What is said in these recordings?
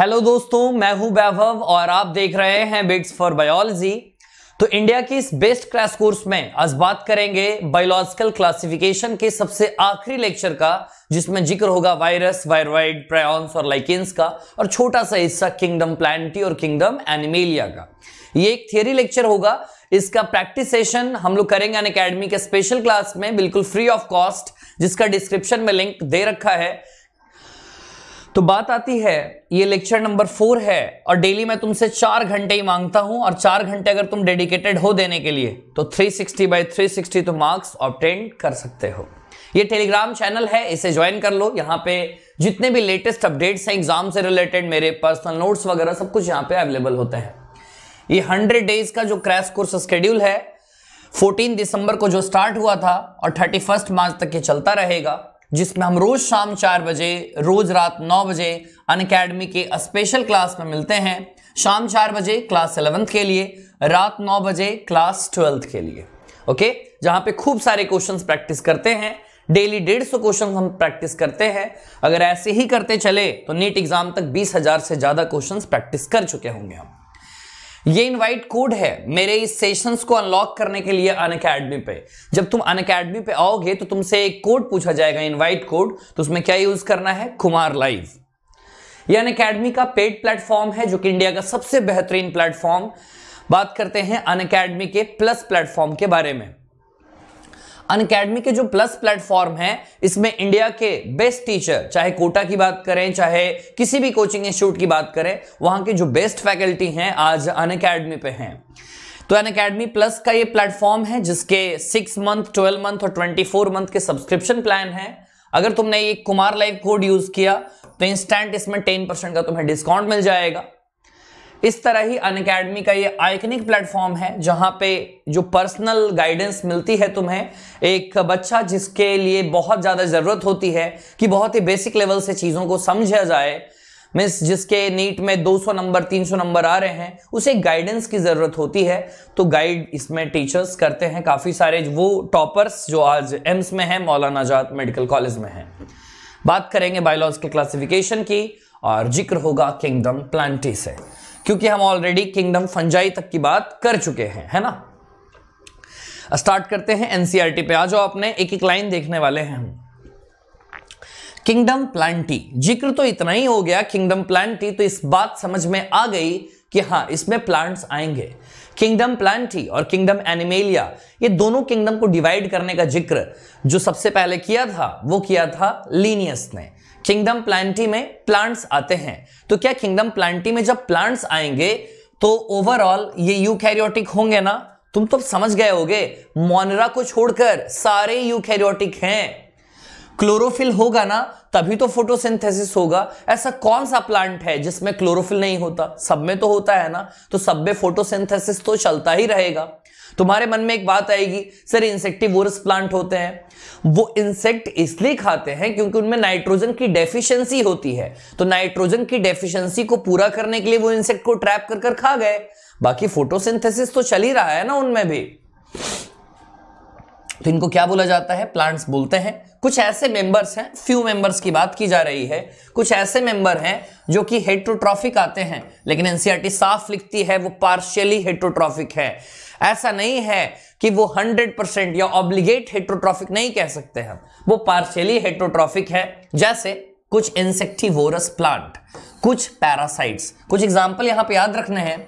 hello दोस्तों मैं हूं वैभव और आप देख रहे हैं बिग्स फॉर बायोलॉजी तो इंडिया की इस बेस्ट क्रैश कोर्स में आज बात करेंगे बायोलॉजिकल क्लासिफिकेशन के सबसे आखिरी लेक्चर का जिसमें जिक्र होगा वायरस वायरवाइड प्रायॉन्स और लाइकेंस का और छोटा सा हिस्सा किंगडम प्लानिटी और किंगडम एनिमेलिया का ये एक थियरी लेक्चर होगा इसका प्रैक्टिस सेशन हम लोग करेंगे अन अकेडमी के स्पेशल क्लास में बिल्कुल फ्री ऑफ कॉस्ट जिसका डिस्क्रिप्शन में लिंक दे रखा है तो बात आती है ये लेक्चर नंबर फोर है और डेली मैं तुमसे चार घंटे ही मांगता हूं और चार घंटे अगर तुम डेडिकेटेड हो देने के लिए तो 360 सिक्सटी बाई थ्री सिक्सटी तो मार्क्स ऑप्टेंड कर सकते हो ये टेलीग्राम चैनल है इसे ज्वाइन कर लो यहाँ पे जितने भी लेटेस्ट अपडेट्स हैं एग्जाम से रिलेटेड मेरे पर्सनल नोट्स वगैरह सब कुछ यहाँ पे अवेलेबल होते हैं ये हंड्रेड डेज का जो क्रैश कोर्स स्केड्यूल है 14 दिसंबर को जो स्टार्ट हुआ था और 31 मार्च तक ये चलता रहेगा जिसमें हम रोज शाम चार बजे रोज रात नौ बजे अन अकेडमी के स्पेशल क्लास में मिलते हैं शाम चार बजे क्लास इलेवंथ के लिए रात नौ बजे क्लास ट्वेल्थ के लिए ओके जहां पे खूब सारे क्वेश्चन प्रैक्टिस करते हैं डेली डेढ़ सौ क्वेश्चन हम प्रैक्टिस करते हैं अगर ऐसे ही करते चले तो नीट एग्जाम तक बीस हजार से ज्यादा क्वेश्चन प्रैक्टिस कर चुके होंगे हम ये इनवाइट कोड है मेरे इस सेशंस को अनलॉक करने के लिए अन अकेडमी पे जब तुम अन अकेडमी पे आओगे तो तुमसे एक कोड पूछा जाएगा इनवाइट कोड तो उसमें क्या यूज करना है कुमार लाइव ये अन अकेडमी का पेड प्लेटफॉर्म है जो कि इंडिया का सबसे बेहतरीन प्लेटफॉर्म बात करते हैं अन अकेडमी के प्लस प्लेटफॉर्म के बारे में अन के जो प्लस प्लेटफॉर्म है इसमें इंडिया के बेस्ट टीचर चाहे कोटा की बात करें चाहे किसी भी कोचिंग इंस्टीट्यूट की बात करें वहां के जो बेस्ट फैकल्टी हैं आज अन पे हैं तो एन अकेडमी प्लस का ये प्लेटफॉर्म है जिसके सिक्स मंथ ट्वेल्व मंथ और ट्वेंटी फोर मंथ के सब्सक्रिप्शन प्लान है अगर तुमने ये कुमार लाइव कोड यूज किया तो इंस्टेंट इसमें टेन परसेंट का तुम्हें डिस्काउंट मिल जाएगा इस तरह ही अन अकेडमी का ये आइकनिक प्लेटफॉर्म है जहाँ पे जो पर्सनल गाइडेंस मिलती है तुम्हें एक बच्चा जिसके लिए बहुत ज़्यादा ज़रूरत होती है कि बहुत ही बेसिक लेवल से चीज़ों को समझा जाए मिस जिसके नीट में 200 नंबर 300 नंबर आ रहे हैं उसे गाइडेंस की ज़रूरत होती है तो गाइड इसमें टीचर्स करते हैं काफ़ी सारे वो टॉपर्स जो आज एम्स में हैं मौलाना आजाद मेडिकल कॉलेज में हैं बात करेंगे बायोलॉजिकल क्लासिफिकेशन की और जिक्र होगा किंगडम प्लांटी से क्योंकि हम ऑलरेडी किंगडम फंजाई तक की बात कर चुके हैं है ना स्टार्ट करते हैं एनसीईआरटी e पे आ जाओ एक एक लाइन देखने वाले हैं किंगडम प्लांटी जिक्र तो इतना ही हो गया किंगडम प्लांटी तो इस बात समझ में आ गई कि हाँ इसमें प्लांट्स आएंगे किंगडम प्लांटी और किंगडम एनिमेलिया ये दोनों किंगडम को डिवाइड करने का जिक्र जो सबसे पहले किया था वो किया था लीनियस ने किंगडम प्लांटी में प्लांट्स आते हैं तो क्या किंगडम प्लांटी में जब प्लांट्स आएंगे तो ओवरऑल ये यूकैरियोटिक होंगे ना तुम तो समझ गए होगे मोनरा को छोड़कर सारे यूकैरियोटिक हैं क्लोरोफिल होगा ना तभी तो फोटोसिंथेसिस होगा ऐसा कौन सा प्लांट है जिसमें क्लोरोफिल नहीं होता सब में तो होता है ना तो सब में फोटोसिंथेसिस तो चलता ही रहेगा तुम्हारे मन में एक बात आएगी सर इंसेक्टिवोरस प्लांट होते हैं वो इंसेक्ट इसलिए खाते हैं क्योंकि उनमें नाइट्रोजन की डेफिशिएंसी होती है तो नाइट्रोजन की डेफिशिएंसी को पूरा करने के लिए वो इंसेक्ट को ट्रैप कर कर खा गए बाकी फोटोसिंथेसिस तो चल ही रहा है ना उनमें भी तो इनको क्या बोला जाता है प्लांट्स बोलते हैं कुछ ऐसे मेंबर्स हैं फ्यू मेंबर्स की बात की जा रही है कुछ ऐसे मेंबर हैं जो कि हेट्रोट्रॉफिक आते हैं लेकिन एनसीआरटी e साफ लिखती है वो पार्शियली हेट्रोट्रॉफिक है ऐसा नहीं है कि वो 100 परसेंट या ऑब्लिगेट हेट्रोट्रॉफिक नहीं कह सकते हम वो पार्शियली हेट्रोट्रॉफिक है जैसे कुछ इंसेक्टिवोरस प्लांट कुछ पैरासाइट्स कुछ एग्जाम्पल यहां पर याद रखने हैं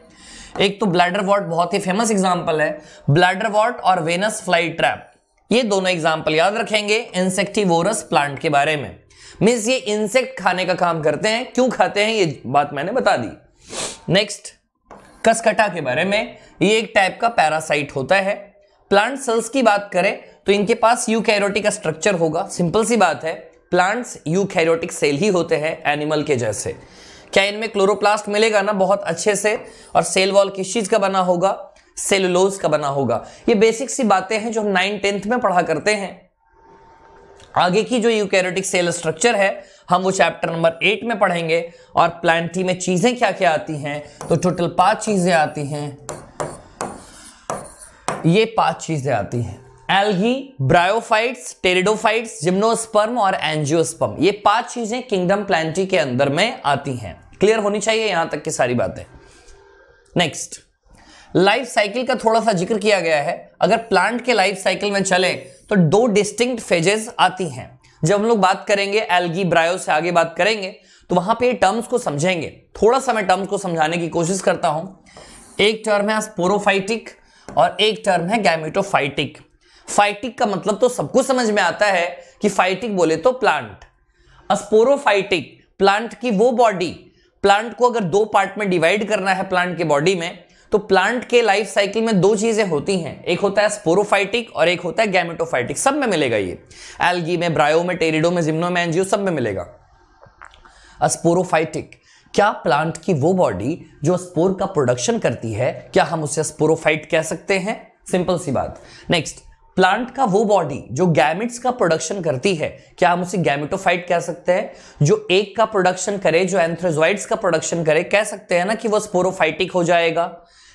एक तो ब्लैडर वॉट बहुत ही फेमस एग्जाम्पल है ब्लैडर वॉट और वेनस फ्लाई ट्रैप ये दोनों एग्जाम्पल याद रखेंगे इंसेक्टिवोरस प्लांट के बारे में मीन्स ये इंसेक्ट खाने का काम करते हैं क्यों खाते हैं ये बात मैंने बता दी नेक्स्ट कसकटा के बारे में ये एक टाइप का पैरासाइट होता है प्लांट सेल्स की बात करें तो इनके पास यू का स्ट्रक्चर होगा सिंपल सी बात है प्लांट्स यू सेल ही होते हैं एनिमल के जैसे क्या इनमें क्लोरोप्लास्ट मिलेगा ना बहुत अच्छे से और सेल वॉल किस चीज का बना होगा सेलुलोज का बना होगा ये बेसिक सी बातें हैं जो हम नाइन टेंथ में पढ़ा करते हैं आगे की जो यूकैरियोटिक सेल स्ट्रक्चर है हम वो चैप्टर नंबर एट में पढ़ेंगे और प्लानिटी में चीज़ें क्या क्या आती हैं तो टोटल पांच चीज़ें आती हैं ये पांच चीज़ें आती हैं एल्गी ब्रायोफाइट्स टेरिडोफाइट्स जिम्नोस्पर्म और एंजियोस्पर्म ये पांच चीज़ें किंगडम प्लानिटी के अंदर में आती हैं क्लियर होनी चाहिए यहां तक की सारी बातें नेक्स्ट लाइफ साइकिल का थोड़ा सा जिक्र किया गया है अगर प्लांट के लाइफ साइकिल में चले तो दो डिस्टिंक्ट फेजेस आती हैं जब हम लोग बात करेंगे एलगी ब्रायो से आगे बात करेंगे तो वहां पे टर्म्स को समझेंगे थोड़ा सा मैं टर्म्स को समझाने की कोशिश करता हूं एक टर्म है स्पोरोफाइटिक और एक टर्म है गैमेटोफाइटिक फाइटिक का मतलब तो सबको समझ में आता है कि फाइटिक बोले तो प्लांट अस्पोरोफाइटिक प्लांट की वो बॉडी प्लांट को अगर दो पार्ट में डिवाइड करना है प्लांट के बॉडी में तो प्लांट के लाइफ साइकिल में दो चीजें होती हैं एक होता है स्पोरोफाइटिक और एक होता है गैमेटोफाइटिक सब में मिलेगा ये एल्गी में ब्रायो में टेरिडो में जिम्नो में एनजीओ सब में मिलेगा अस्पोरोफाइटिक क्या प्लांट की वो बॉडी जो स्पोर का प्रोडक्शन करती है क्या हम उसे स्पोरोफाइट कह सकते हैं सिंपल सी बात नेक्स्ट प्लांट का वो बॉडी जो गैमिट्स का प्रोडक्शन करती है क्या हम उसे गैमिटोफाइट कह सकते हैं जो एक का प्रोडक्शन करे जो एंथ्रोजॉइड्स का प्रोडक्शन करे कह सकते हैं ना कि वो स्पोरोफाइटिक हो जाएगा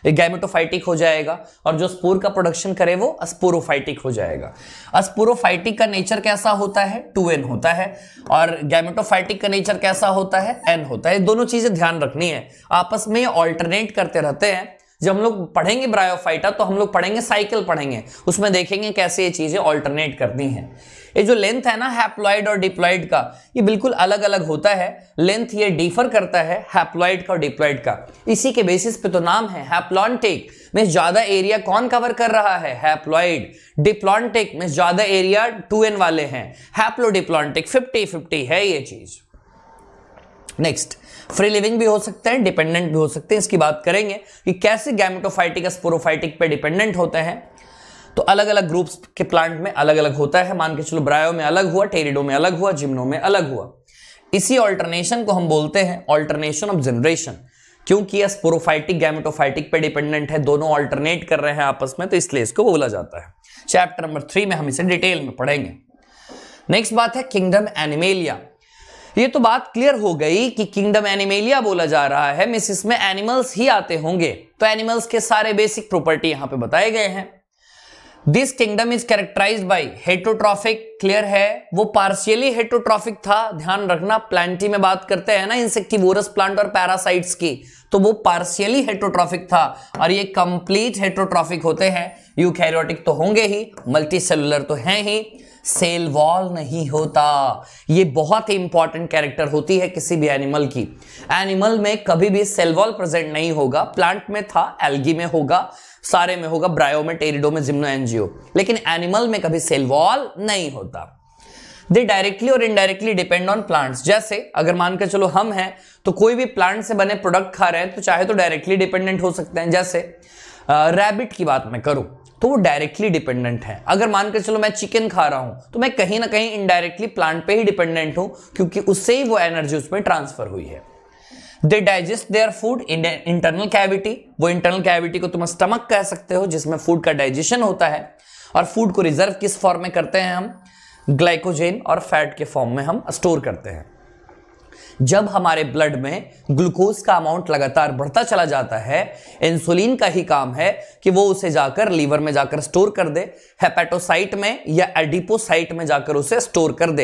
गैमेटोफाइटिक हो जाएगा और जो स्पोर का प्रोडक्शन करे वो अस्पोरोफाइटिक हो जाएगा अस्पोरोफाइटिक का नेचर कैसा होता है टू एन होता है और गैमेटोफाइटिक का नेचर कैसा होता है एन होता है दोनों चीजें ध्यान रखनी है आपस में ऑल्टरनेट करते रहते हैं जब हम लोग पढ़ेंगे ब्रायोफाइटा तो हम लोग पढ़ेंगे साइकिल पढ़ेंगे उसमें देखेंगे कैसे ये चीजें ऑल्टरनेट करनी है ये जो लेंथ है ना हैप्लॉइड और डिप्लॉइड का ये बिल्कुल अलग अलग होता है लेंथ ये डिफर करता है हैप्लॉइड का और डिप्लॉइड का इसी के बेसिस पे तो नाम है हैप्लॉन्टिक में ज़्यादा एरिया कौन कवर कर रहा है हैप्लॉइड डिप्लॉन्टिक में ज़्यादा एरिया टू एन वाले हैं हैप्लो डिप्लॉन्टिक फिफ्टी फिफ्टी है ये चीज़ नेक्स्ट फ्री लिविंग भी हो सकते हैं डिपेंडेंट भी हो सकते हैं इसकी बात करेंगे कि कैसे गैमेटोफाइटिक स्पोरोफाइटिक पे डिपेंडेंट होते हैं तो अलग अलग ग्रुप्स के प्लांट में अलग अलग होता है मान के चलो ब्रायो में अलग हुआ टेरिडो में अलग हुआ जिम्नो में अलग हुआ इसी ऑल्टरनेशन को हम बोलते हैं ऑल्टरनेशन ऑफ जनरेशन क्योंकि यह स्पोरोफाइटिक गैमेटोफाइटिक पे डिपेंडेंट है दोनों ऑल्टरनेट कर रहे हैं आपस में तो इसलिए इसको बोला जाता है चैप्टर नंबर थ्री में हम इसे डिटेल में पढ़ेंगे नेक्स्ट बात है किंगडम एनिमेलिया ये तो बात क्लियर हो गई कि किंगडम एनिमेलिया बोला जा रहा है मिस इसमें एनिमल्स ही आते होंगे तो एनिमल्स के सारे बेसिक प्रॉपर्टी यहां पे बताए गए हैं this kingdom is characterised by heterotrophic clear है वो पार्शियली हेटोट्रॉफिक था ध्यान रखना प्लांटी में बात करते हैं ना इंसेक्टिवोरस प्लांट और पैरासाइट्स की तो वो पार्शियली हेटोट्रॉफिक था और ये कंप्लीट हेटोट्रॉफिक होते हैं यूकैरियोटिक तो होंगे ही सेलुलर तो हैं ही सेल वॉल नहीं होता ये बहुत ही इंपॉर्टेंट कैरेक्टर होती है किसी भी एनिमल की एनिमल में कभी भी सेल वॉल प्रेजेंट नहीं होगा प्लांट में था एल्गी में होगा सारे में होगा ब्रायो में टेरिडो में जिम्नो एनजीओ लेकिन एनिमल में कभी सेल वॉल नहीं होता दे डायरेक्टली और इनडायरेक्टली डिपेंड ऑन प्लांट्स जैसे अगर मान के चलो हम हैं तो कोई भी प्लांट से बने प्रोडक्ट खा रहे हैं तो चाहे तो डायरेक्टली डिपेंडेंट हो सकते हैं जैसे रैबिट की बात मैं करूं तो वो डायरेक्टली डिपेंडेंट है अगर मान के चलो मैं चिकन खा रहा हूँ तो मैं कहीं ना कहीं इनडायरेक्टली प्लांट पे ही डिपेंडेंट हूँ क्योंकि उससे ही वो एनर्जी उसमें ट्रांसफर हुई है they digest their food in internal cavity वो इंटरनल कैविटी को तुम स्टमक कह सकते हो जिसमें फूड का डाइजेशन होता है और फूड को रिजर्व किस फॉर्म में करते हैं हम ग्लाइकोजेन और फैट के फॉर्म में हम स्टोर करते हैं जब हमारे ब्लड में ग्लूकोज का अमाउंट लगातार बढ़ता चला जाता है इंसुलिन का ही काम है कि वो उसे जाकर लीवर में जाकर स्टोर कर दे हेपेटोसाइट में या एडिपोसाइट में जाकर उसे स्टोर कर दे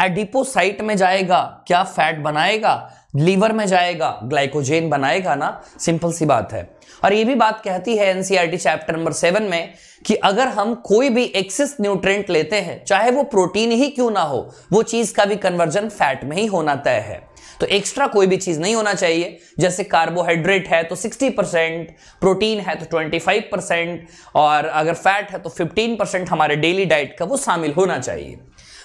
एडिपोसाइट में जाएगा क्या फैट बनाएगा लीवर में जाएगा ग्लाइकोजेन बनाएगा ना सिंपल सी बात है और ये भी बात कहती है एनसीईआरटी चैप्टर नंबर सेवन में कि अगर हम कोई भी एक्सेस न्यूट्रेंट लेते हैं चाहे वो प्रोटीन ही क्यों ना हो वो चीज का भी कन्वर्जन फैट में ही होना तय है तो एक्स्ट्रा कोई भी चीज नहीं होना चाहिए जैसे कार्बोहाइड्रेट है तो 60 परसेंट प्रोटीन है तो 25 परसेंट और अगर फैट है तो 15 परसेंट हमारे डेली डाइट का वो शामिल होना चाहिए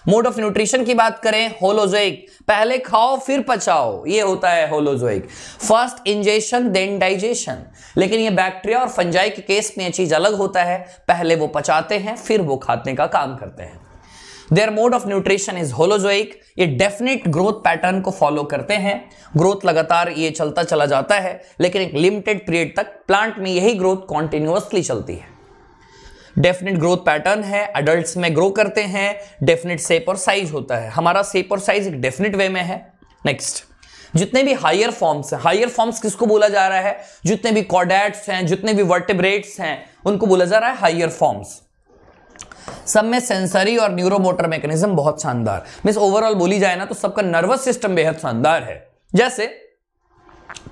मोड ऑफ न्यूट्रिशन की बात करें होलोजोइक पहले खाओ फिर पचाओ ये होता है holozoic first ingestion then digestion लेकिन ये बैक्टीरिया और फंजाई के केस में यह चीज अलग होता है पहले वो पचाते हैं फिर वो खाने का काम करते हैं their mode of nutrition is holozoic ये डेफिनेट ग्रोथ पैटर्न को फॉलो करते हैं ग्रोथ लगातार ये चलता चला जाता है लेकिन एक लिमिटेड पीरियड तक प्लांट में यही ग्रोथ कॉन्टिन्यूसली चलती है डेफिनेट ग्रोथ पैटर्न है अडल्ट में ग्रो करते हैं डेफिनेट सेप और साइज होता है हमारा सेप और साइज एक डेफिनेट वे में है नेक्स्ट जितने भी हायर फॉर्म्स हैं हायर फॉर्म्स किसको बोला जा रहा है जितने भी कॉडेट्स हैं जितने भी वर्टिब्रेट्स हैं उनको बोला जा रहा है हायर फॉर्म्स सब में सेंसरी और न्यूरोमोटर मैकेनिज्म बहुत शानदार मीन्स ओवरऑल बोली जाए ना तो सबका नर्वस सिस्टम बेहद शानदार है जैसे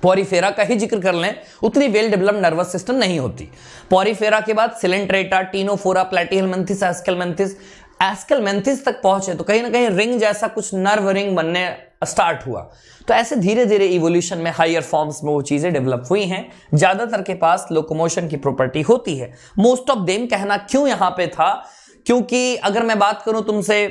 पॉरीफेरा का ही जिक्र कर लें उतनी वेल डेवलप नर्वस सिस्टम नहीं होती पॉरीफेरा के बाद Coelenterata Ctenophora Platyhelminthes Aschelminthes Aschelminthes तक पहुंचे तो कहीं ना कहीं रिंग जैसा कुछ नर्व रिंग बनने स्टार्ट हुआ तो ऐसे धीरे धीरे इवोल्यूशन में हायर फॉर्म्स में वो चीज़ें डेवलप हुई हैं ज़्यादातर के पास लोकोमोशन की प्रॉपर्टी होती है मोस्ट ऑफ देम कहना क्यों यहां पे था क्योंकि अगर मैं बात करूं तुमसे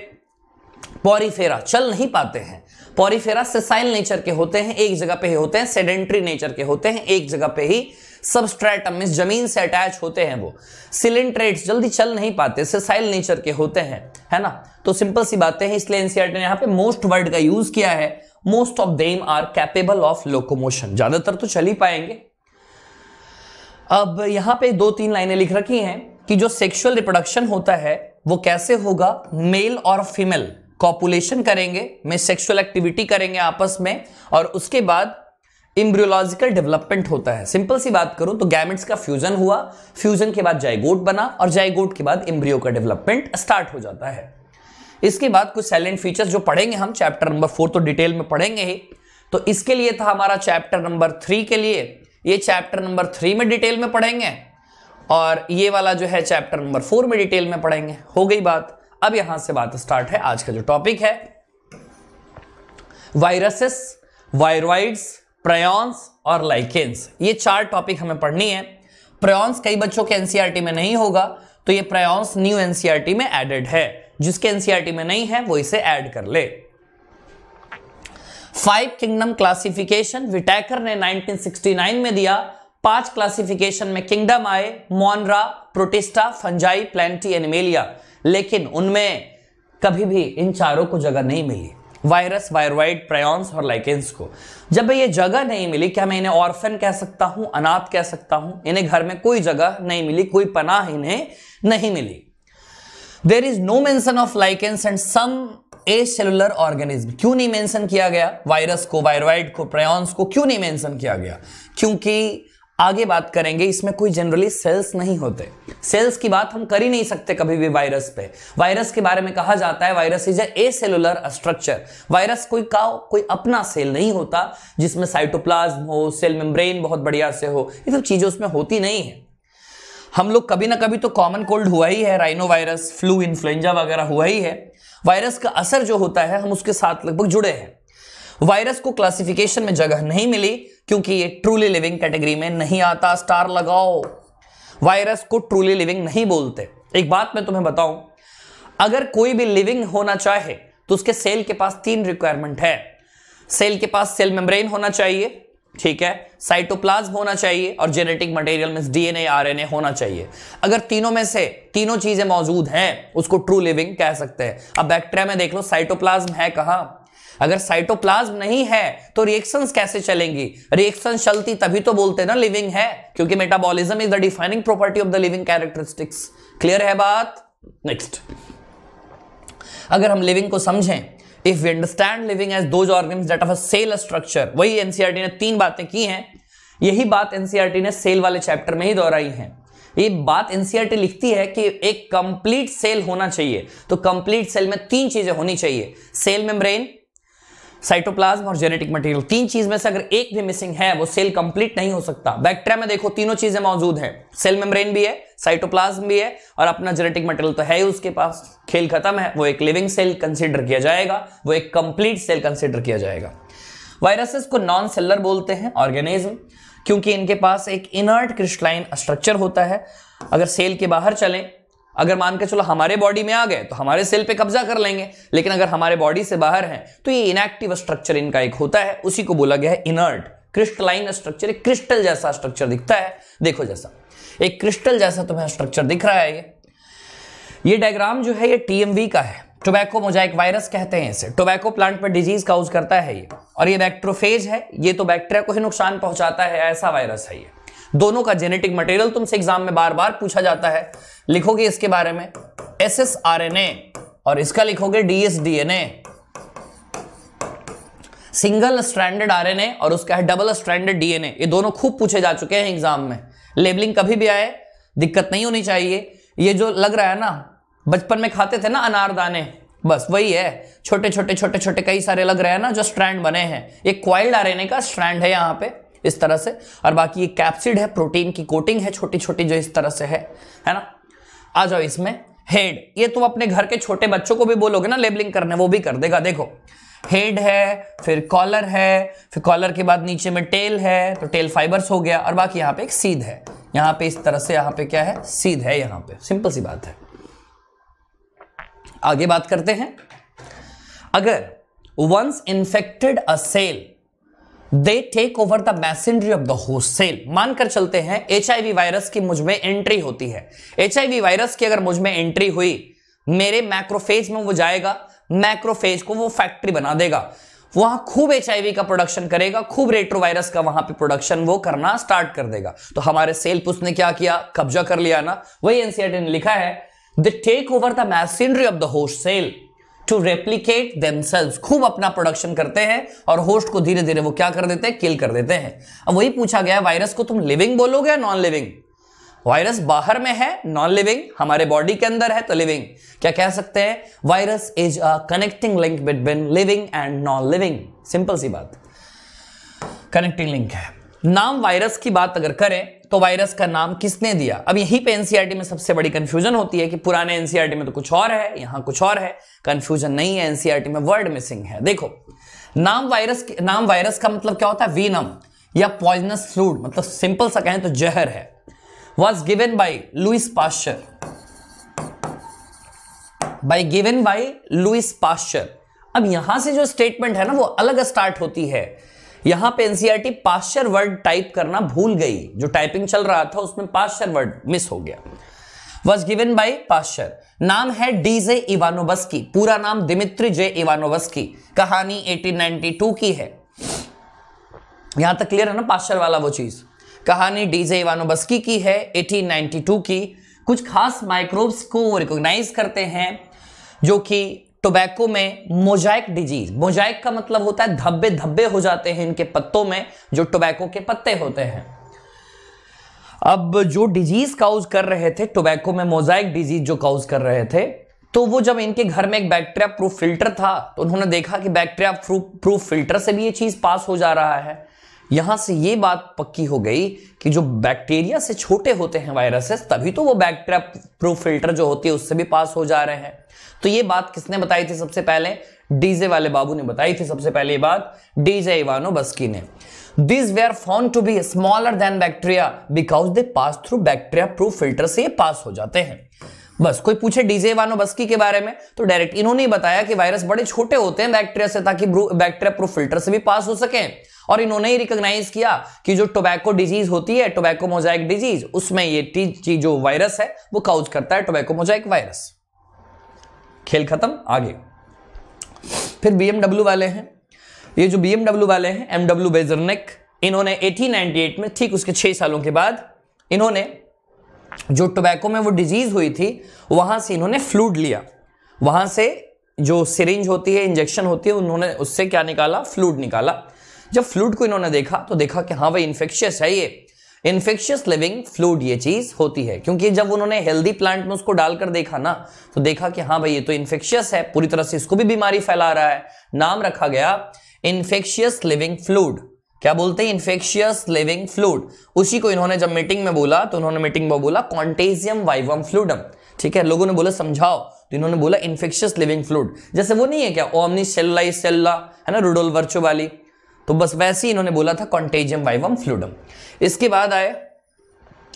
पॉरीफेरा चल नहीं पाते हैं पॉरीफेरा सेसाइल नेचर के होते हैं एक जगह पे ही होते हैं सेडेंट्री नेचर के होते हैं एक जगह पे ही सबस्ट्रेटम मीन जमीन से अटैच होते हैं वो सिलिंट्रेट्स जल्दी चल नहीं पाते सेसाइल नेचर के होते हैं है ना तो सिंपल सी बातें हैं इसलिए एनसीआर e ने यहाँ पे मोस्ट वर्ड का यूज किया है most of them are capable of locomotion ज्यादातर तो चल ही पाएंगे अब यहां पे दो तीन लाइनें लिख रखी हैं कि जो सेक्सुअल रिप्रोडक्शन होता है वो कैसे होगा मेल और फीमेल कॉपुलेशन करेंगे में सेक्सुअल एक्टिविटी करेंगे आपस में और उसके बाद इम्ब्रियोलॉजिकल डेवलपमेंट होता है सिंपल सी बात करूं तो गैमेट्स का फ्यूजन हुआ फ्यूजन के बाद जायगोट बना और जायगोट के बाद इम्ब्रियो का डेवलपमेंट स्टार्ट हो जाता है इसके बाद कुछ साइलेंट फीचर्स जो पढ़ेंगे हम चैप्टर नंबर फोर तो डिटेल में पढ़ेंगे ही तो इसके लिए था हमारा चैप्टर नंबर थ्री के लिए ये चैप्टर नंबर थ्री में डिटेल में पढ़ेंगे और ये वाला जो है चैप्टर नंबर फोर में डिटेल में पढ़ेंगे हो गई बात अब यहां से बात स्टार्ट है आज का जो टॉपिक है वायरसेस वायरॉइड्स प्रयोन्स और लाइकेंस ये चार टॉपिक हमें पढ़नी है प्रयोन्स कई बच्चों के एनसीईआरटी में नहीं होगा तो ये प्रयोन्स न्यू एनसीईआरटी में एडेड है जिसके एनसीईआरटी में नहीं है वो इसे ऐड कर ले फाइव किंगडम क्लासिफिकेशन विटैकर ने 1969 में दिया पांच क्लासिफिकेशन में किंगडम आए Monera Protista Fungi Plantae Animalia लेकिन उनमें कभी भी इन चारों को जगह नहीं मिली वायरस वायरोइड प्रायॉन्स और लाइकेंस को जब ये जगह नहीं मिली क्या मैं इन्हें ऑर्फन कह सकता हूं अनाथ कह सकता हूं इन्हें घर में कोई जगह नहीं मिली कोई पनाह इन्हें नहीं मिली there is no mention of lichens and some acellular organism क्यों नहीं मेंशन किया गया वायरस को वायरोइड को प्रायॉन्स को क्यों नहीं मेंशन किया गया क्योंकि आगे बात करेंगे इसमें कोई जनरली सेल्स नहीं होते सेल्स की बात हम कर ही नहीं सकते कभी भी वायरस पे वायरस के बारे में कहा जाता है virus is acellular structure virus कोई का कोई अपना सेल नहीं होता जिसमें साइटोप्लाज्म हो सेल मेम्ब्रेन बहुत बढ़िया से हो ये सब चीजें उसमें होती नहीं है हम लोग कभी ना कभी तो कॉमन कोल्ड हुआ ही है राइनो वायरस फ्लू इन्फ्लुएंजा वगैरह हुआ ही है वायरस का असर जो होता है हम उसके साथ लगभग जुड़े हैं वायरस को क्लासिफिकेशन में जगह नहीं मिली क्योंकि ये ट्रूली लिविंग कैटेगरी में नहीं आता स्टार लगाओ वायरस को ट्रूली लिविंग नहीं बोलते एक बात मैं तुम्हें बताऊं अगर कोई भी लिविंग होना चाहे तो उसके सेल के पास तीन रिक्वायरमेंट है सेल के पास सेल मेम्ब्रेन होना चाहिए ठीक है साइटोप्लाज्म होना चाहिए और जेनेटिक मटेरियल में डीएनए आरएनए होना चाहिए अगर तीनों में से तीनों चीजें मौजूद हैं उसको ट्रू लिविंग कह सकते हैं अब बैक्टीरिया में देख लो साइटोप्लाज्म है कहां अगर साइटोप्लाज्म नहीं है तो रिएक्शन कैसे चलेंगी रिएक्शन चलती तभी तो बोलते ना लिविंग है क्योंकि metabolism is the defining property of the living characteristics clear है बात नेक्स्ट अगर हम लिविंग को समझें if we understand living as those organs that of a cell structure वही एनसीईआरटी e ने तीन बातें की हैं यही बात एनसीईआरटी e ने सेल वाले चैप्टर में ही दोहराई है ये बात एनसीईआरटी e लिखती है कि एक कंप्लीट सेल होना चाहिए तो कंप्लीट सेल में तीन चीजें होनी चाहिए सेल मेम्ब्रेन साइटोप्लाज्म और जेनेटिक मटेरियल तीन चीज में से अगर एक भी मिसिंग है वो सेल कंप्लीट नहीं हो सकता बैक्टेरिया में देखो तीनों चीजें मौजूद है सेल मेम्ब्रेन भी है साइटोप्लाज्म भी है और अपना जेनेटिक मटेरियल तो है ही उसके पास खेल खत्म है वो एक लिविंग सेल कंसिडर किया जाएगा वो एक कंप्लीट सेल कंसिडर किया जाएगा वायरसेस को नॉन सेलर बोलते हैं ऑर्गेनिज्म क्योंकि इनके पास एक इनर्ट क्रिस्टलाइन स्ट्रक्चर होता है अगर सेल के बाहर चलें अगर मान के चलो हमारे बॉडी में आ गए तो हमारे सेल पे कब्जा कर लेंगे लेकिन अगर हमारे बॉडी से बाहर हैं तो ये इनएक्टिव स्ट्रक्चर इनका एक होता है उसी को बोला गया है इनर्ट क्रिस्टलाइन स्ट्रक्चर एक क्रिस्टल जैसा स्ट्रक्चर दिखता है देखो जैसा एक क्रिस्टल जैसा तुम्हें स्ट्रक्चर दिख रहा है ये ये डायग्राम जो है ये टीएमवी का है टोबैको मोजाइक वायरस कहते हैं इसे टोबैको प्लांट पर डिजीज काउज करता है ये और ये बैक्ट्रोफेज है ये तो बैक्टीरिया को ही नुकसान पहुंचाता है ऐसा वायरस है ये दोनों का जेनेटिक मटेरियल तुमसे एग्जाम में बार बार पूछा जाता है लिखोगे इसके बारे में S S R N A और इसका लिखोगे डीएस सिंगल स्ट्रैंडर्ड आरएनए और उसका है डबल स्ट्रैंडर्ड डीएनए ये दोनों खूब पूछे जा चुके हैं एग्जाम में लेबलिंग कभी भी आए दिक्कत नहीं होनी चाहिए ये जो लग रहा है ना बचपन में खाते थे ना अनारदाने बस वही है छोटे छोटे छोटे छोटे कई सारे लग रहे हैं ना जो स्ट्रैंड बने हैं एक क्वाइल्ड आरएनए का स्ट्रैंड है यहाँ पे इस तरह से और बाकी ये कैप्सिड है प्रोटीन की कोटिंग है छोटी छोटी जो इस तरह से है है ना आ जाओ इसमें हेड ये तुम अपने घर के छोटे बच्चों को भी बोलोगे ना लेबलिंग करने वो भी कर देगा देखो हेड है फिर कॉलर है फिर कॉलर के बाद नीचे में टेल है तो टेल फाइबर्स हो गया और बाकी यहाँ पे एक सीध है यहाँ पे इस तरह से यहाँ पे क्या है सीध है यहाँ पे सिंपल सी बात है आगे बात करते हैं अगर once infected a cell they take over the machinery of the host cell मानकर चलते हैं एच वायरस की मुझमें एंट्री होती है एच वायरस की अगर मुझमें एंट्री हुई मेरे मैक्रोफेज में वो जाएगा मैक्रोफेज को वो फैक्ट्री बना देगा वहां खूब एच का प्रोडक्शन करेगा खूब रेट्रोवायरस का वहां पे प्रोडक्शन वो करना स्टार्ट कर देगा तो हमारे सेल ने क्या किया कब्जा कर लिया ना वही एनसीआर ने e लिखा है the take over the machinery of the host cell to replicate themselves खूब अपना प्रोडक्शन करते हैं और होस्ट को धीरे धीरे वो क्या कर देते हैं किल कर देते हैं अब वही पूछा गया वायरस को तुम लिविंग बोलोगे या नॉन लिविंग वायरस बाहर में है नॉन लिविंग हमारे बॉडी के अंदर है तो लिविंग क्या कह सकते हैं virus is a connecting link between living and non living simple सी बात कनेक्टिंग लिंक है नाम वायरस की बात अगर करें तो वायरस का नाम किसने दिया अब यही पे एनसीईआरटी e में सबसे बड़ी कंफ्यूजन होती है कि पुराने एनसीईआरटी e में तो कुछ और है यहां कुछ और है कंफ्यूजन नहीं है एनसीईआरटी e में वर्ड मिसिंग है देखो नाम वायरस नाम वायरस का मतलब क्या होता है वीनम या पॉइजनस फ्लूड मतलब सिंपल सा कहें तो जहर है was given by Louis Pasteur by given by Louis Pasteur अब यहां से जो स्टेटमेंट है ना वो अलग स्टार्ट होती है यहां पे एनसीईआरटी पाश्चर वर्ड टाइप करना भूल गई जो टाइपिंग चल रहा था उसमें पाश्चर वर्ड मिस हो गया वॉज गिवन बाई पाश्चर नाम है डी जे इवानोबस की पूरा नाम दिमित्री जे इवानोबस की कहानी 1892 की है यहां तक क्लियर है ना पाश्चर वाला वो चीज कहानी डी जे इवानोबस की है 1892 की कुछ खास माइक्रोब्स को रिकॉग्नाइज करते हैं जो कि टोबैको में मोजाइक डिजीज मोजाइक का मतलब होता है धब्बे धब्बे हो जाते हैं इनके पत्तों में जो टोबैको के पत्ते होते हैं अब जो डिजीज काउज कर रहे थे टोबैको में मोजाइक डिजीज जो काउज कर रहे थे तो वो जब इनके घर में एक बैक्टीरिया प्रूफ फिल्टर था तो उन्होंने देखा कि बैक्टीरिया प्रूफ फिल्टर से भी ये चीज पास हो जा रहा है यहां से ये बात पक्की हो गई कि जो बैक्टीरिया से छोटे होते हैं वायरसेस तभी तो वो बैक्टीरिया प्रूफ फिल्टर जो होती है उससे भी पास हो जा रहे हैं तो ये बात किसने बताई थी सबसे पहले डीजे वाले बाबू ने बताई थी सबसे पहले ये बात डीजे इवानो बस्की ने were found to be smaller than bacteria because they pass through bacteria proof filter से ये पास हो जाते हैं बस कोई पूछे डीजे वानो बस्की के बारे में तो डायरेक्ट इन्होंने बताया कि वायरस बड़े छोटे होते हैं बैक्टीरिया से ताकि बैक्टीरिया प्रूफ फिल्टर से भी पास हो सके और इन्होंने ही रिकॉग्नाइज किया कि जो टोबैको डिजीज होती है टोबैको मोजाइक डिजीज उसमें ये जो वायरस है वो काउज करता है टोबैको मोजाइक वायरस खेल खत्म आगे फिर बीएमडब्ल्यू वाले हैं ये जो बीएमडब्ल्यू वाले हैं एमडब्ल्यू बेजरनेक इन्होंने 1898 में ठीक उसके छह सालों के बाद इन्होंने जो टोबैको में वो डिजीज़ हुई थी वहां से इन्होंने फ्लूड लिया वहां से जो सिरिंज होती है इंजेक्शन होती है उन्होंने उससे क्या निकाला फ्लूड निकाला जब फ्लूड को इन्होंने देखा तो देखा कि हाँ भाई इन्फेक्शियस है ये इन्फेक्शियस लिविंग फ्लूड ये चीज़ होती है क्योंकि जब उन्होंने हेल्दी प्लांट में उसको डालकर देखा ना तो देखा कि हाँ भाई ये तो इन्फेक्शियस है पूरी तरह से इसको भी बीमारी फैला रहा है नाम रखा गया इन्फेक्शियस लिविंग फ्लूड क्या बोलते हैं इन्फेक्शियस लिविंग फ्लूड उसी को इन्होंने जब मीटिंग में बोला तो उन्होंने मीटिंग में बोला कॉन्टेजियम वाइवम फ्लूडम ठीक है लोगों ने बोला समझाओ तो इन्होंने बोला इन्फेक्शियस लिविंग फ्लूड जैसे वो नहीं है क्या ओमनी सेल्ला सेल्ला है ना रुडोल वर्चो वाली तो बस वैसे ही इन्होंने बोला था कॉन्टेजियम वाइवम फ्लूडम इसके बाद आए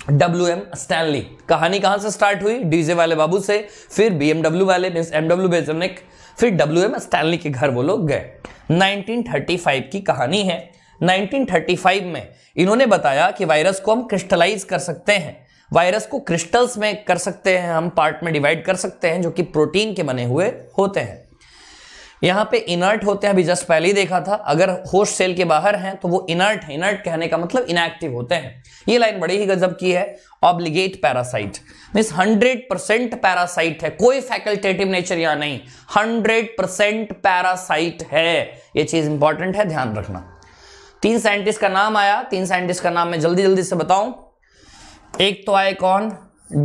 डब्ल्यू एम स्टैनली कहानी कहां से स्टार्ट हुई डीजे वाले बाबू से फिर बी एमडब्ल्यू वाले मीन एमडब्ल्यू बेजनिक फिर डब्ल्यू एम स्टैनली के घर वो लोग गए 1935 की कहानी है 1935 में इन्होंने बताया कि वायरस को हम क्रिस्टलाइज कर सकते हैं वायरस को क्रिस्टल्स में कर सकते हैं हम पार्ट में डिवाइड कर सकते हैं जो कि प्रोटीन के बने हुए होते हैं यहाँ पे इनर्ट होते हैं अभी जस्ट पहले ही देखा था अगर होस्ट सेल के बाहर हैं तो वो इनर्ट है इनर्ट कहने का मतलब इनएक्टिव होते हैं ये लाइन बड़ी ही गजब की है obligate parasite means hundred percent parasite है कोई फैकल्टेटिव नेचर या नहीं हंड्रेड परसेंट पैरासाइट है ये चीज इंपॉर्टेंट है ध्यान रखना तीन साइंटिस्ट का नाम आया तीन साइंटिस्ट का नाम मैं जल्दी जल्दी से बताऊं एक तो आए कौन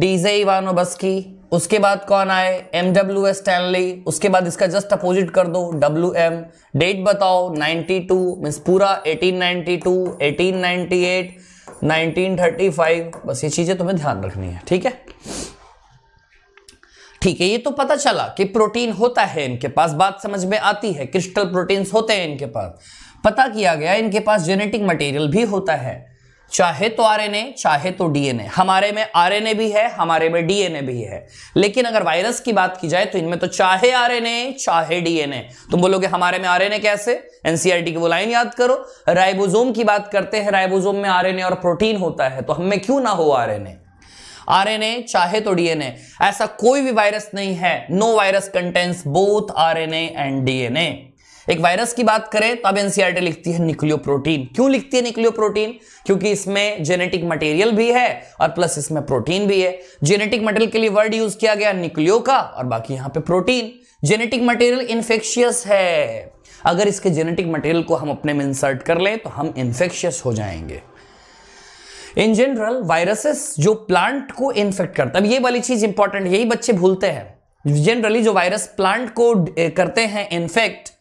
डीजे इवानोबस्की उसके बाद कौन आए एम डब्ल्यू एस स्टैनली उसके बाद इसका जस्ट अपोजिट कर दो डब्ल्यू एम डेट बताओ 92 टू मीन्स पूरा 1892 1898 1935 बस ये चीज़ें तुम्हें ध्यान रखनी है ठीक है ठीक है ये तो पता चला कि प्रोटीन होता है इनके पास बात समझ में आती है क्रिस्टल प्रोटीन्स होते हैं इनके पास पता किया गया इनके पास जेनेटिक मटेरियल भी होता है चाहे तो आरएनए चाहे तो डीएनए हमारे में आरएनए भी है हमारे में डीएनए भी है लेकिन अगर वायरस की बात की जाए तो इनमें तो चाहे आरएनए चाहे डीएनए तुम बोलोगे हमारे में आरएनए कैसे एनसीईआरटी की वो लाइन याद करो राइबोसोम की बात करते हैं राइबोसोम में आरएनए और प्रोटीन होता है तो हमें क्यों ना हो आर आरएनए चाहे तो डीएनए ऐसा कोई भी वायरस नहीं है no virus contains both R and DNA एक वायरस की बात करें तो अब एनसीआरटी e लिखती है निक्लियो प्रोटीन क्यों लिखती है निक्लियो प्रोटीन क्योंकि इसमें जेनेटिक मटेरियल भी है और प्लस इसमें प्रोटीन भी है जेनेटिक मटेरियल के लिए वर्ड यूज किया गया निक्लियो का और बाकी यहां पे प्रोटीन जेनेटिक मटेरियल इन्फेक्शियस है अगर इसके जेनेटिक मटेरियल को हम अपने में इंसर्ट कर लें तो हम इन्फेक्शियस हो जाएंगे इन जनरल वायरसेस जो प्लांट को इन्फेक्ट करता है ये वाली चीज इंपॉर्टेंट यही बच्चे भूलते हैं जनरली जो वायरस प्लांट को करते हैं इन्फेक्ट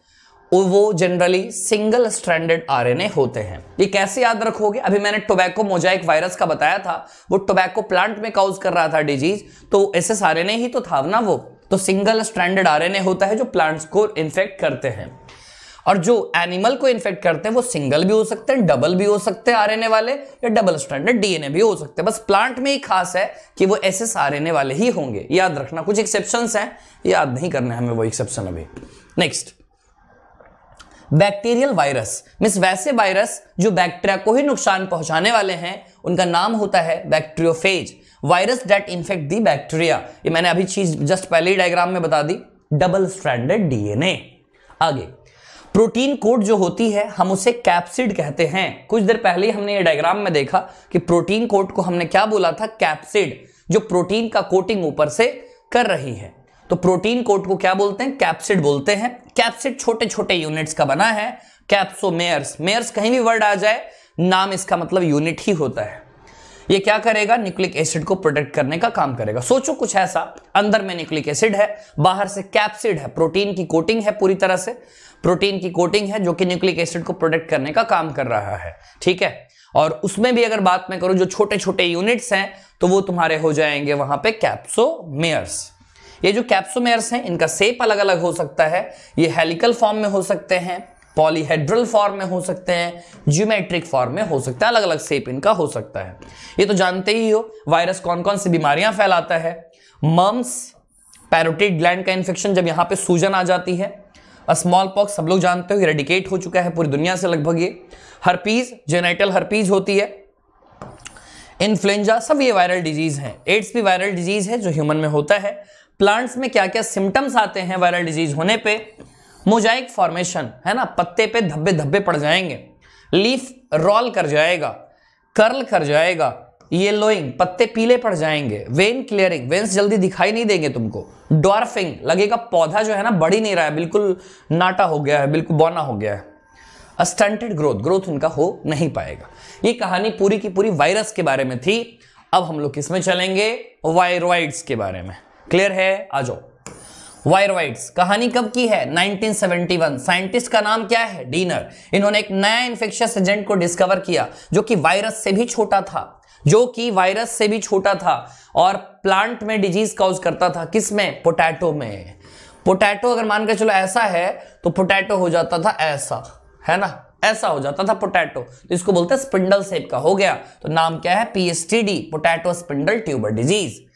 और वो जनरली सिंगल स्ट्रैंडेड आरएनए होते हैं ये कैसे याद रखोगे अभी मैंने टोबैको मोजाइक वायरस का बताया था वो टोबैको प्लांट में काउज कर रहा था डिजीज तो एस एस ही तो था ना वो तो सिंगल स्ट्रैंडेड आरएनए होता है जो प्लांट्स को इन्फेक्ट करते हैं और जो एनिमल को इन्फेक्ट करते हैं वो सिंगल भी हो सकते हैं डबल भी हो सकते हैं आरएनए वाले या डबल स्टैंडर्ड डीएनए भी हो सकते हैं बस प्लांट में ही खास है कि वो एस आरएनए वाले ही होंगे याद रखना कुछ एक्सेप्शन हैं याद नहीं करने हमें वो एक्सेप्शन अभी नेक्स्ट बैक्टीरियल वायरस मीन वैसे वायरस जो बैक्टीरिया को ही नुकसान पहुंचाने वाले हैं उनका नाम होता है bacteriophage virus that infect the bacteria ये मैंने अभी चीज जस्ट पहले ही डायग्राम में बता दी डबल स्ट्रैंडेड डीएनए आगे प्रोटीन कोड जो होती है हम उसे कैप्सिड कहते हैं कुछ देर पहले ही हमने ये डायग्राम में देखा कि प्रोटीन कोड को हमने क्या बोला था कैप्सिड जो प्रोटीन का कोटिंग ऊपर से कर रही है तो प्रोटीन कोट को क्या बोलते हैं कैप्सिड बोलते हैं कैप्सिड छोटे छोटे यूनिट्स का बना है कैप्सोमेयर्स मेयर्स कहीं भी वर्ड आ जाए नाम इसका मतलब यूनिट ही होता है ये क्या करेगा न्यूक्लिक एसिड को प्रोटेक्ट करने का काम करेगा सोचो कुछ ऐसा अंदर में न्यूक्लिक एसिड है बाहर से कैप्सिड है प्रोटीन की कोटिंग है पूरी तरह से प्रोटीन की कोटिंग है जो कि न्यूक्लिक एसिड को प्रोटेक्ट करने का काम कर रहा है ठीक है और उसमें भी अगर बात मैं करूं जो छोटे छोटे यूनिट्स हैं तो वो तुम्हारे हो जाएंगे वहां पे कैप्सोमेयर्स ये जो कैप्सोमेयर्स हैं इनका सेप अलग अलग हो सकता है ये हेलिकल फॉर्म में हो सकते हैं पॉलीहेड्रल फॉर्म में हो सकते हैं ज्योमेट्रिक फॉर्म में हो सकता है अलग अलग सेप इनका हो सकता है ये तो जानते ही हो वायरस कौन कौन सी बीमारियां फैलाता है मम्स पैरोटिड ग्लैंड का इन्फेक्शन जब यहाँ पे सूजन आ जाती है स्मॉल पॉक्स सब लोग जानते हो रेडिकेट हो चुका है पूरी दुनिया से लगभग ये हरपीज जेनेटल हरपीज होती है इन्फ्लुएंजा सब ये वायरल डिजीज हैं एड्स भी वायरल डिजीज है जो ह्यूमन में होता है प्लांट्स में क्या क्या सिम्टम्स आते हैं वायरल डिजीज होने पे मोजाइक फॉर्मेशन है ना पत्ते पे धब्बे धब्बे पड़ जाएंगे लीफ रोल कर जाएगा कर्ल कर जाएगा येलोइंग पत्ते पीले पड़ जाएंगे वेन क्लियरिंग वेन्स जल्दी दिखाई नहीं देंगे तुमको डॉर्फिंग लगेगा पौधा जो है ना बढ़ ही नहीं रहा है बिल्कुल नाटा हो गया है बिल्कुल बौना हो गया है स्टंटेड ग्रोथ ग्रोथ उनका हो नहीं पाएगा ये कहानी पूरी की पूरी वायरस के बारे में थी अब हम लोग किसमें चलेंगे वायरोइड्स के बारे में क्लियर है आ जाओ वाइट्स कहानी कब की है 1971 साइंटिस्ट का नाम क्या है डीनर इन्होंने एक नया इंफेक्शियस एजेंट को डिस्कवर किया जो कि वायरस से भी छोटा था जो कि वायरस से भी छोटा था और प्लांट में डिजीज काउज करता था किसमें पोटैटो में पोटैटो अगर मान के चलो ऐसा है तो पोटैटो हो जाता था ऐसा है ना ऐसा हो जाता था पोटैटो तो इसको बोलते हैं स्पिंडल सेप का हो गया तो नाम क्या है PSTD potato spindle tuber disease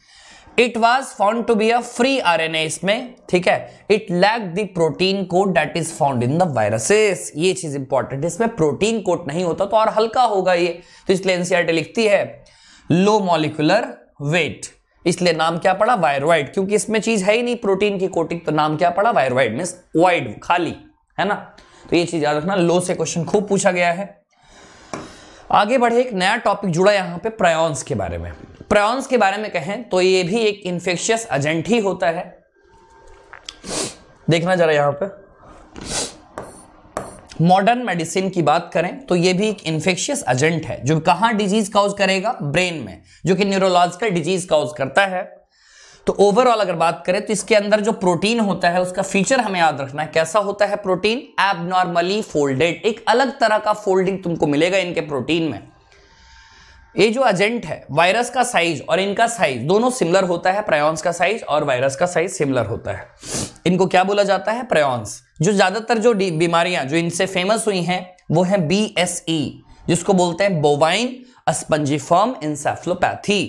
it was found to be a free R N A इसमें ठीक है it lack the protein coat that is found in the viruses ये चीज इंपॉर्टेंट इसमें प्रोटीन कोट नहीं होता तो और हल्का होगा ये तो इसलिए एनसीआर e लिखती है लो मॉलिकुलर वेट इसलिए नाम क्या पड़ा वायरवाइड क्योंकि इसमें चीज है ही नहीं प्रोटीन की कोटिंग तो नाम क्या पड़ा वायरवाइड मीन वाइड खाली है ना तो ये चीज याद रखना लो से क्वेश्चन खूब पूछा गया है आगे बढ़े एक नया टॉपिक जुड़ा यहां पे प्रायोन्स के बारे में प्रॉन्स के बारे में कहें तो ये भी एक इंफेक्शियस एजेंट ही होता है देखना जरा यहां पे मॉडर्न मेडिसिन की बात करें तो ये भी एक इंफेक्शियस एजेंट है जो कहाँ डिजीज काउज करेगा ब्रेन में जो कि न्यूरोलॉजिकल डिजीज काउज करता है तो ओवरऑल अगर बात करें तो इसके अंदर जो प्रोटीन होता है उसका फीचर हमें याद रखना है कैसा होता है प्रोटीन एबनॉर्मली फोल्डेड एक अलग तरह का फोल्डिंग तुमको मिलेगा इनके प्रोटीन में ये जो एजेंट है वायरस का साइज और इनका साइज दोनों सिमिलर होता है प्रायोन्स का साइज और वायरस का साइज सिमिलर होता है इनको क्या बोला जाता है प्रायोन्स जो ज्यादातर जो बीमारियां जो इनसे फेमस हुई हैं वो है बी एस ई जिसको बोलते हैं bovine spongiform encephalopathy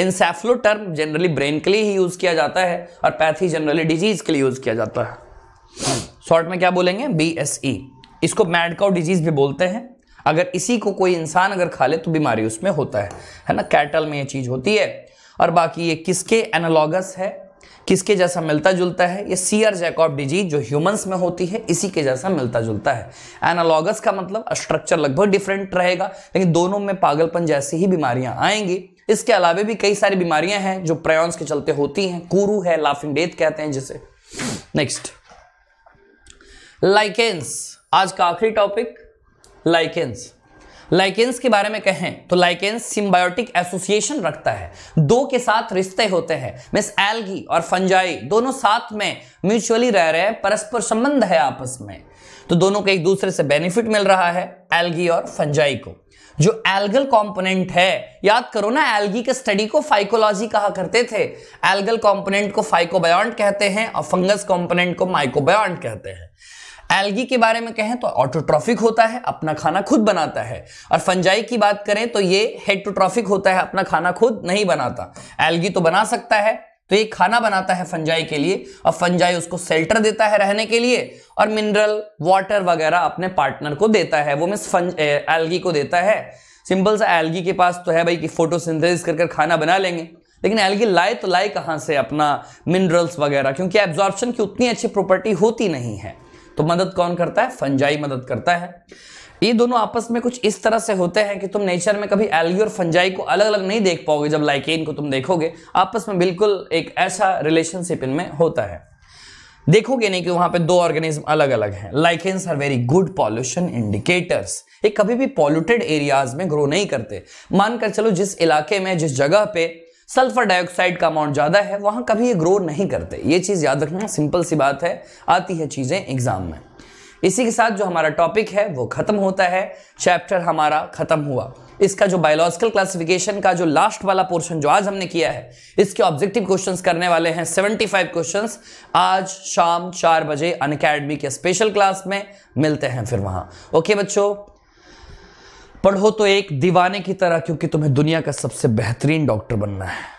encephalo term generally brain के लिए ही यूज किया जाता है और पैथी जनरली डिजीज के लिए यूज किया जाता है शॉर्ट में क्या बोलेंगे बी एस ई इसको मैडकाउ डिजीज भी बोलते हैं अगर इसी को कोई इंसान अगर खा ले तो बीमारी उसमें होता है है ना कैटल में ये चीज़ होती है और बाकी ये किसके एनालॉगस है किसके जैसा मिलता जुलता है ये सीयर जैकॉब डिजीज जो ह्यूमंस में होती है इसी के जैसा मिलता जुलता है एनालॉगस का मतलब स्ट्रक्चर लगभग डिफरेंट रहेगा लेकिन दोनों में पागलपन जैसी ही बीमारियां आएंगी इसके अलावा भी कई सारी बीमारियां हैं जो प्रयोन्स के चलते होती हैं कूरू है लाफिंग डेथ कहते हैं जिसे नेक्स्ट लाइकेंस आज का आखिरी टॉपिक लाइकेंस लाइकेंस के बारे में कहें तो लाइकेंस सिम्बायोटिक एसोसिएशन रखता है दो के साथ रिश्ते होते हैं मिस एल्गी और फंजाई दोनों साथ में म्यूचुअली रह रहे हैं परस्पर संबंध है आपस में तो दोनों को एक दूसरे से बेनिफिट मिल रहा है एल्गी और फंजाई को जो एल्गल कंपोनेंट है याद करो ना एल्गी के स्टडी को फाइकोलॉजी कहा करते थे एल्गल कंपोनेंट को फाइकोबायोंट कहते हैं और फंगस कंपोनेंट को माइकोबायोंट कहते हैं एल्गी के बारे में कहें तो ऑटोट्रॉफिक होता है अपना खाना खुद बनाता है और फंजाई की बात करें तो ये हेटोट्रॉफिक होता है अपना खाना खुद नहीं बनाता एल्गी तो बना सकता है तो ये खाना बनाता है फंजाई के लिए और फंजाई उसको सेल्टर देता है रहने के लिए और मिनरल वाटर वगैरह अपने पार्टनर को देता है वो मिस एल्गी को देता है सिंपल सा एल्गी के पास तो है भाई कि फोटोसिंथेसिस कर कर खाना बना लेंगे लेकिन एल्गी लाए तो लाए कहाँ से अपना मिनरल्स वगैरह क्योंकि एब्जॉर्प्शन की उतनी अच्छी प्रॉपर्टी होती नहीं है तो मदद कौन करता है फंजाई मदद करता है ये दोनों आपस में कुछ इस तरह से होते हैं कि तुम नेचर में कभी एलगी और फंजाई को अलग अलग नहीं देख पाओगे जब लाइकेन को तुम देखोगे आपस में बिल्कुल एक ऐसा रिलेशनशिप इनमें होता है देखोगे नहीं कि वहां पे दो ऑर्गेनिज्म अलग अलग हैं lichens are very good pollution indicators ये कभी भी पॉल्यूटेड एरियाज में ग्रो नहीं करते मानकर चलो जिस इलाके में जिस जगह पे सल्फर डाइऑक्साइड का अमाउंट ज़्यादा है वहाँ कभी ये ग्रो नहीं करते ये चीज़ याद रखना सिंपल सी बात है आती है चीज़ें एग्ज़ाम में इसी के साथ जो हमारा टॉपिक है वो ख़त्म होता है चैप्टर हमारा ख़त्म हुआ इसका जो बायोलॉजिकल क्लासिफिकेशन का जो लास्ट वाला पोर्शन जो आज हमने किया है इसके ऑब्जेक्टिव क्वेश्चंस करने वाले हैं 75 क्वेश्चंस आज शाम चार बजे अन के स्पेशल क्लास में मिलते हैं फिर वहाँ ओके बच्चों पढ़ो तो एक दीवाने की तरह क्योंकि तुम्हें दुनिया का सबसे बेहतरीन डॉक्टर बनना है